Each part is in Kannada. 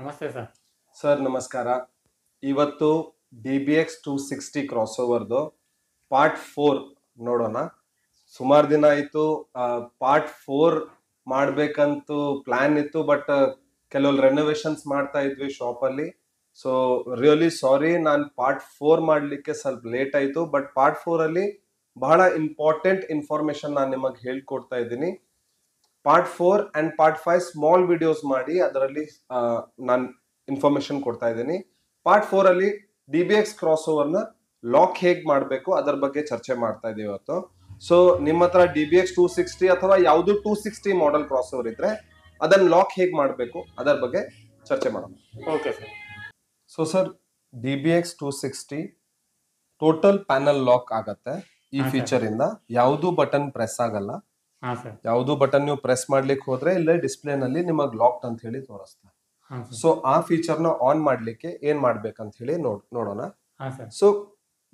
ನಮಸ್ತೆ ಸರ್ ಸರ್ ನಮಸ್ಕಾರ ಇವತ್ತು D B X two sixty cross ಓವರ್ದು ಪಾರ್ಟ್ ಫೋರ್ ನೋಡೋಣ ಸುಮಾರು ದಿನ ಆಯಿತು ಪಾರ್ಟ್ ಫೋರ್ ಮಾಡಬೇಕಂತೂ ಪ್ಲ್ಯಾನ್ ಇತ್ತು ಬಟ್ ಕೆಲವೊಂದು ರೆನೋವೇಷನ್ಸ್ ಮಾಡ್ತಾ ಇದ್ವಿ ಶಾಪಲ್ಲಿ ಸೊ ರಿಯಲಿ ಸಾರಿ ನಾನು ಪಾರ್ಟ್ ಫೋರ್ ಮಾಡಲಿಕ್ಕೆ ಸ್ವಲ್ಪ ಲೇಟ್ ಆಯಿತು ಬಟ್ ಪಾರ್ಟ್ ಫೋರಲ್ಲಿ ಬಹಳ ಇಂಪಾರ್ಟೆಂಟ್ ಇನ್ಫಾರ್ಮೇಷನ್ ನಾನು ನಿಮಗೆ ಹೇಳ್ಕೊಡ್ತಾ ಇದ್ದೀನಿ part four and part five small videos ಮಾಡಿ ಅದರಲ್ಲಿ ನಾನು ಇನ್ಫಾರ್ಮೇಶನ್ ಕೊಡ್ತಾ ಇದ್ದೀನಿ ಪಾರ್ಟ್ ಫೋರ್ ಅಲ್ಲಿ ಡಿ ಬಿ ಎಕ್ಸ್ ಕ್ರಾಸ್ ಓವರ್ನ ಲಾಕ್ ಹೇಗೆ ಮಾಡಬೇಕು ಅದರ ಬಗ್ಗೆ ಚರ್ಚೆ ಮಾಡ್ತಾ ಇದ್ದೀವಿ ಇವತ್ತು ಸೊ ನಿಮ್ಮ ಹತ್ರ D B X two sixty ಅಥವಾ ಯಾವುದು two sixty model cross over ಇದ್ರೆ ಅದನ್ನ ಲಾಕ್ ಹೇಗೆ ಮಾಡಬೇಕು ಅದರ ಬಗ್ಗೆ ಚರ್ಚೆ ಮಾಡೋಣ okay sir so sir D B X two sixty total panel lock ಆಗತ್ತೆ ಈ ಫೀಚರ್ ಇಂದ ಯಾವುದು ಬಟನ್ ಪ್ರೆಸ್ ಆಗಲ್ಲ ಯಾವುದು ಬಟನ್ ನೀವು ಪ್ರೆಸ್ ಮಾಡ್ಲಿಕ್ಕೆ ಹೋದ್ರೆ ಇಲ್ಲೇ ಡಿಸ್ಪ್ಲೇ ನಲ್ಲಿ ನಿಮಗೆ ಲಾಕ್ಡ್ ಅಂತ ಹೇಳಿ ತೋರಿಸ್ತಾರೆ ಸೊ ಆ ಫೀಚರ್ ನ ಆನ್ ಮಾಡ್ಲಿಕ್ಕೆ ಏನ್ ಮಾಡ್ಬೇಕಂತ ಹೇಳಿ ನೋಡೋಣ ಸೊ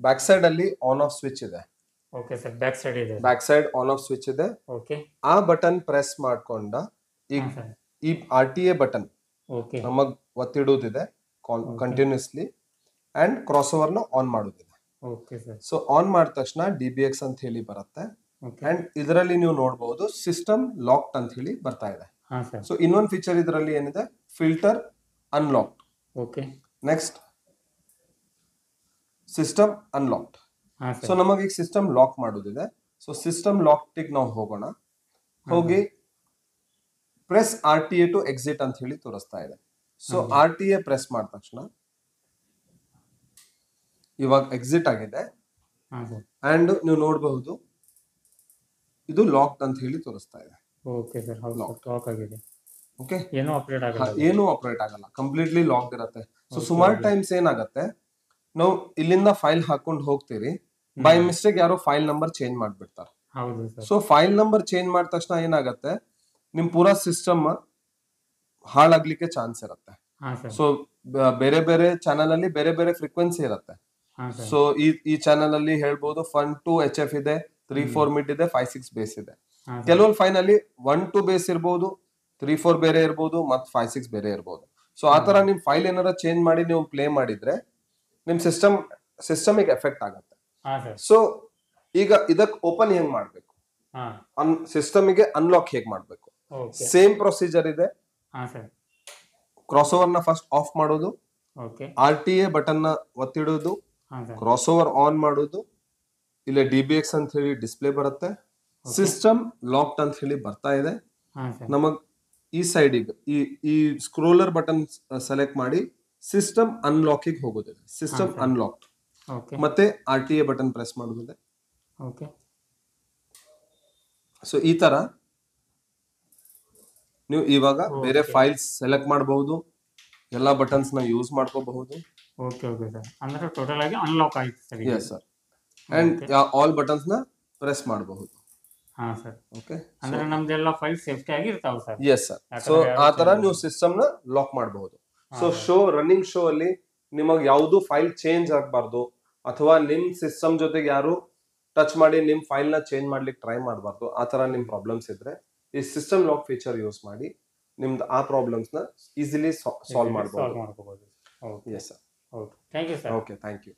ಬ್ಯಾಕ್ ಸೈಡ್ ಅಲ್ಲಿ ಆನ್ ಆಫ್ ಸ್ವಿಚ್ ಇದೆ ಬ್ಯಾಕ್ ಸೈಡ್ ಇದೆ back side on off switch ಇದೆ ಆ ಬಟನ್ ಪ್ರೆಸ್ ಮಾಡ್ಕೊಂಡ ಈಗ ಈ ಆರ್ ಟಿ ಎ ಬಟನ್ ನಮಗ್ ಒತ್ತಿಡುವುದಿದೆ ಕಂಟಿನ್ಯೂಸ್ಲಿ ಅಂಡ್ ಕ್ರಾಸ್ ಓವರ್ ನ ಆನ್ ಮಾಡುದಿದೆ ಸೊ ಆನ್ ಮಾಡಿದ ತಕ್ಷಣ ಡಿ ಬಿ ಎಕ್ಸ್ ಅಂತ ಹೇಳಿ ಬರುತ್ತೆ ಅಂಡ್ ಇದರಲ್ಲಿ ನೀವು ನೋಡಬಹುದು ಸಿಸ್ಟಮ್ ಲಾಕ್ಡ್ ಅಂತ ಹೇಳಿ ಬರ್ತಾ ಇದೆ ಸೊ ಇನ್ನೊಂದು ಫೀಚರ್ ಇದರಲ್ಲಿ ಏನಿದೆ filter unlocked okay next system unlocked so ನಮಗೆ ಈಗ ಸಿಸ್ಟಮ್ ಲಾಕ್ ಮಾಡೋದಿದೆ ಸೊ ಸಿಸ್ಟಮ್ ಲಾಕ್ಟಿಗೆ ನಾವು ಹೋಗೋಣ ಹೋಗಿ press R T A to exit ಅಂತ ಹೇಳಿ ತೋರಿಸ್ತಾ ಇದೆ so R T A press ಮಾಡಿದ ತಕ್ಷಣ ಇವಾಗ ಎಕ್ಸಿಟ್ ಆಗಿದೆ ಅಂಡ್ ನೀವು ನೋಡಬಹುದು ಇದು ಲಾಕ್ ಅಂತ ಹೇಳಿ ತೋರಿಸ್ತಾ ಇದೆ ಓಕೆ ಲಾಕ್ ಏನು ಆಪರೇಟ್ ಆಗಲ್ಲ ಕಂಪ್ಲೀಟ್ಲಿ ಲಾಕ್ಡ್ ಇರುತ್ತೆ ಸೊ ಸುಮಾರು ಟೈಮ್ಸ್ ಏನಾಗುತ್ತೆ ನಾವು ಇಲ್ಲಿಂದ ಫೈಲ್ ಹಾಕೊಂಡು ಹೋಗ್ತೀರಿ ಬೈ ಮಿಸ್ಟೇಕ್ ಯಾರೋ ಫೈಲ್ ನಂಬರ್ ಚೇಂಜ್ ಮಾಡ್ಬಿಡ್ತಾರೆ ಸೊ ಫೈಲ್ ನಂಬರ್ ಚೇಂಜ್ ಮಾಡಿದ ತಕ್ಷಣ ಏನಾಗುತ್ತೆ ನಿಮ್ ಪೂರಾ ಸಿಸ್ಟಮ್ ಹಾಳಾಗ್ಲಿಕ್ಕೆ ಚಾನ್ಸ್ ಇರುತ್ತೆ ಸೊ ಬೇರೆ ಬೇರೆ ಚಾನಲ್ ಅಲ್ಲಿ ಬೇರೆ ಬೇರೆ ಫ್ರೀಕ್ವೆನ್ಸಿ ಇರುತ್ತೆ ಸೊ ಈ ಈ ಚಾನಲ್ ಅಲ್ಲಿ ಹೇಳ್ಬೋದು ಫನ್ ಟು ಎಚ್ ಎಫ್ ಇದೆ ತ್ರೀ ಫೋರ್ ಮಿಡ್ ಇದೆ ಫೈವ್ ಸಿಕ್ಸ್ ಬೇಸ್ ಇದೆ ಕೆಲವೊಂದು ಫೈನಲ್ಲಿ ಒನ್ ಟು ಬೇಸ್ ಇರ್ಬೋದು ತ್ರೀ ಫೋರ್ ಬೇರೆ ಇರ್ಬೋದು ಮತ್ ಫೈವ್ ಸಿಕ್ಸ್ ಬೇರೆ ಇರ್ಬೋದು ಸೊ ಆತರ ತರ ನಿಮ್ ಫೈಲ್ ಏನಾರ ಚೇಂಜ್ ಮಾಡಿ ನೀವು ಪ್ಲೇ ಮಾಡಿದ್ರೆ ನಿಮ್ ಸಿಸ್ಟಮ್ ಸಿಸ್ಟಮಿಗೆ ಎಫೆಕ್ಟ್ ಆಗುತ್ತೆ ಸೊ ಈಗ ಇದಕ್ ಓಪನ್ ಹೆಂಗ್ ಮಾಡ್ಬೇಕು ಸಿಸ್ಟಮ್ ಗೆ ಅನ್ಲಾಕ್ ಹೇಗ್ ಮಾಡ್ಬೇಕು ಸೇಮ್ ಪ್ರೊಸೀಜರ್ ಇದೆ ಕ್ರಾಸ್ ಓವರ್ ನ ಫಸ್ಟ್ ಆಫ್ ಮಾಡೋದು ಆರ್ ಟಿ ಎ ಬಟನ್ ನ ಒತ್ತಿಡೋದು ಕ್ರಾಸ್ ಓವರ್ ಆನ್ ಮಾಡೋದು ಇಲ್ಲ ಡಿ ಬಿ ಎಕ್ಸ್ ಅಂತ ಹೇಳಿ ಡಿಸ್ಪ್ಲೇ ಬರುತ್ತೆ ಸಿಸ್ಟಮ್ ಲಾಕ್ಡ್ ಅಂತ ಹೇಳಿ ಬರ್ತಾ ಇದೆ ನಮಗ್ ಈ ಈಗ ಈ ಈ ಸ್ಕ್ರೋಲರ್ ಬಟನ್ ಸೆಲೆಕ್ಟ್ ಮಾಡಿ ಸಿಸ್ಟಮ್ ಅನ್ಲಾಕಿಗೆ ಹೋಗೋದಿದೆ ಸಿಸ್ಟಮ್ ಅನ್ಲಾಕ್ ಮತ್ತೆ R T A button press ಮಾಡೋದಿದೆ ಸೊ ಈ ತರ ನೀವು ಇವಾಗ ಬೇರೆ ಫೈಲ್ಸ್ ಸೆಲೆಕ್ಟ್ ಮಾಡಬಹುದು ಎಲ್ಲಾ ಬಟನ್ಸ್ ನ ಯೂಸ್ ಮಾಡ್ಕೋಬಹುದು ಓಕೆ ಓಕೆ ಸರ್ ಅಂದ್ರೆ ಟೋಟಲ್ ಆಗಿ ಅನ್ಲಾಕ್ ಆಯ್ತು sir yes sir and all buttons ನ ಪ್ರೆಸ್ ಮಾಡಬಹುದು ಸೊ ಆ ತರ ನೀವು ಸಿಸ್ಟಮ್ ನ ಲಾಕ್ ಮಾಡಬಹುದು ಸೊ ಶೋ ರನ್ನಿಂಗ್ ಶೋ ಅಲ್ಲಿ ನಿಮಗೆ ಯಾವುದು ಫೈಲ್ ಚೇಂಜ್ ಆಗಬಾರ್ದು ಅಥವಾ ನಿಮ್ ಸಿಸ್ಟಮ್ ಜೊತೆಗೆ ಯಾರು ಟಚ್ ಮಾಡಿ ನಿಮ್ ಫೈಲ್ ನ ಚೇಂಜ್ ಮಾಡ್ಲಿಕ್ಕೆ ಟ್ರೈ ಮಾಡಬಾರ್ದು ಆ ತರ ನಿಮ್ ಪ್ರಾಬ್ಲಮ್ಸ್ ಇದ್ರೆ ಈ ಸಿಸ್ಟಮ್ ಲಾಕ್ ಫೀಚರ್ ಯೂಸ್ ಮಾಡಿ ನಿಮ್ದು ಆ ಪ್ರಾಬ್ಲಮ್ಸ್ ನ ಈಸಿಲಿ ಸಾಲ್ವ್ ಮಾಡಬಹುದು yes sir okay thank you